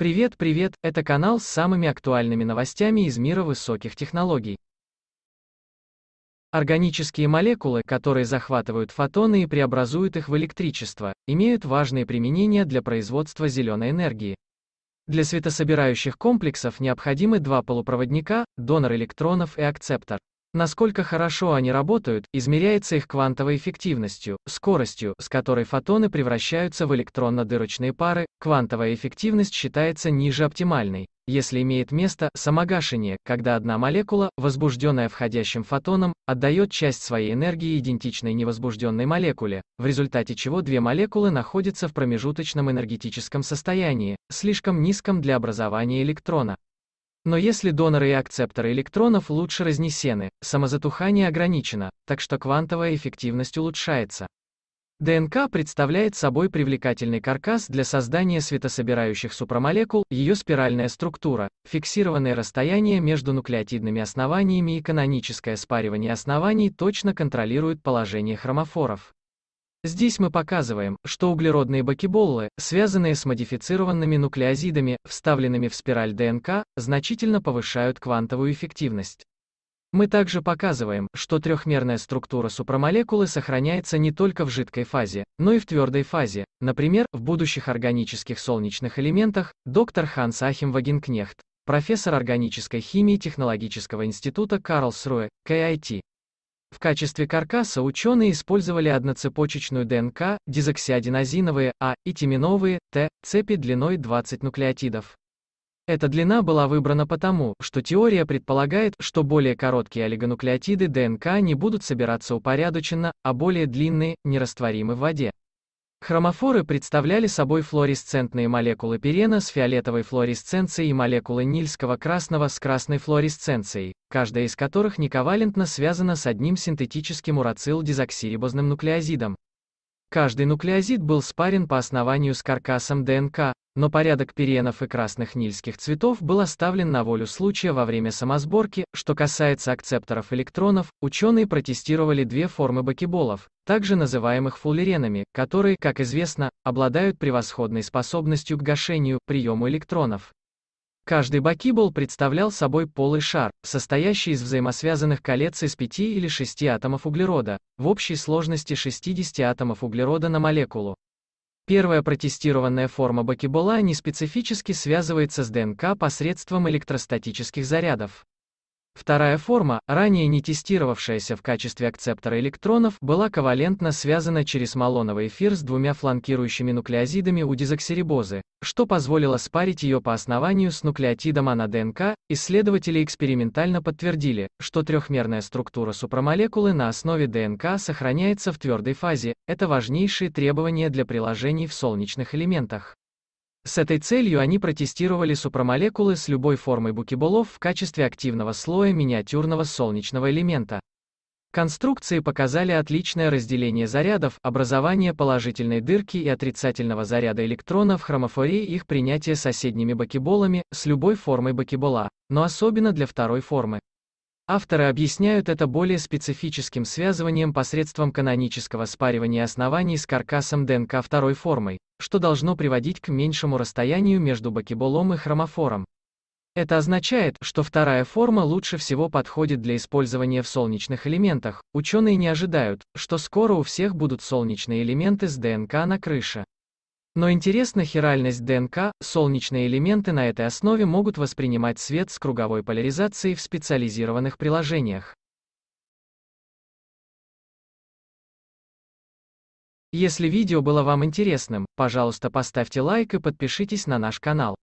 Привет, привет, это канал с самыми актуальными новостями из мира высоких технологий. Органические молекулы, которые захватывают фотоны и преобразуют их в электричество, имеют важные применения для производства зеленой энергии. Для светособирающих комплексов необходимы два полупроводника, донор электронов и акцептор. Насколько хорошо они работают, измеряется их квантовой эффективностью, скоростью, с которой фотоны превращаются в электронно-дырочные пары, квантовая эффективность считается ниже оптимальной, если имеет место самогашение, когда одна молекула, возбужденная входящим фотоном, отдает часть своей энергии идентичной невозбужденной молекуле, в результате чего две молекулы находятся в промежуточном энергетическом состоянии, слишком низком для образования электрона. Но если доноры и акцепторы электронов лучше разнесены, самозатухание ограничено, так что квантовая эффективность улучшается. ДНК представляет собой привлекательный каркас для создания светособирающих супрамолекул, ее спиральная структура, фиксированное расстояние между нуклеотидными основаниями и каноническое спаривание оснований точно контролируют положение хромофоров. Здесь мы показываем, что углеродные бакиболлы, связанные с модифицированными нуклеозидами, вставленными в спираль ДНК, значительно повышают квантовую эффективность. Мы также показываем, что трехмерная структура супрамолекулы сохраняется не только в жидкой фазе, но и в твердой фазе. Например, в будущих органических солнечных элементах доктор Ханс Ахим Вагенкнехт, профессор органической химии Технологического института Карлсруэ, КИТ, в качестве каркаса ученые использовали одноцепочечную ДНК, дезоксиаденозиновые А и тиминовые Т цепи длиной 20 нуклеотидов. Эта длина была выбрана потому, что теория предполагает, что более короткие олигонуклеотиды ДНК не будут собираться упорядоченно, а более длинные – нерастворимы в воде. Хромофоры представляли собой флуоресцентные молекулы пирена с фиолетовой флуоресценцией и молекулы нильского красного с красной флуоресценцией, каждая из которых нековалентно связана с одним синтетическим урацил-дезоксирибозным нуклеозидом, Каждый нуклеозид был спарен по основанию с каркасом ДНК, но порядок перенов и красных нильских цветов был оставлен на волю случая во время самосборки. Что касается акцепторов электронов, ученые протестировали две формы бакеболов, также называемых фуллеренами, которые, как известно, обладают превосходной способностью к гашению, приему электронов. Каждый бакибол представлял собой полый шар, состоящий из взаимосвязанных колец из 5 или 6 атомов углерода, в общей сложности 60 атомов углерода на молекулу. Первая протестированная форма бакибола неспецифически связывается с ДНК посредством электростатических зарядов. Вторая форма, ранее не тестировавшаяся в качестве акцептора электронов, была ковалентно связана через малоновый эфир с двумя фланкирующими нуклеозидами у дезоксирибозы, что позволило спарить ее по основанию с нуклеотидом АНА-ДНК. Исследователи экспериментально подтвердили, что трехмерная структура супрамолекулы на основе ДНК сохраняется в твердой фазе. Это важнейшие требования для приложений в солнечных элементах. С этой целью они протестировали супрамолекулы с любой формой букеболов в качестве активного слоя миниатюрного солнечного элемента. Конструкции показали отличное разделение зарядов, образование положительной дырки и отрицательного заряда электронов хромофории их принятие соседними бакеболами с любой формой бакебола, но особенно для второй формы. Авторы объясняют это более специфическим связыванием посредством канонического спаривания оснований с каркасом ДНК второй формой, что должно приводить к меньшему расстоянию между бакеболом и хромофором. Это означает, что вторая форма лучше всего подходит для использования в солнечных элементах. Ученые не ожидают, что скоро у всех будут солнечные элементы с ДНК на крыше. Но интересна хиральность ДНК, солнечные элементы на этой основе могут воспринимать свет с круговой поляризацией в специализированных приложениях. Если видео было вам интересным, пожалуйста поставьте лайк и подпишитесь на наш канал.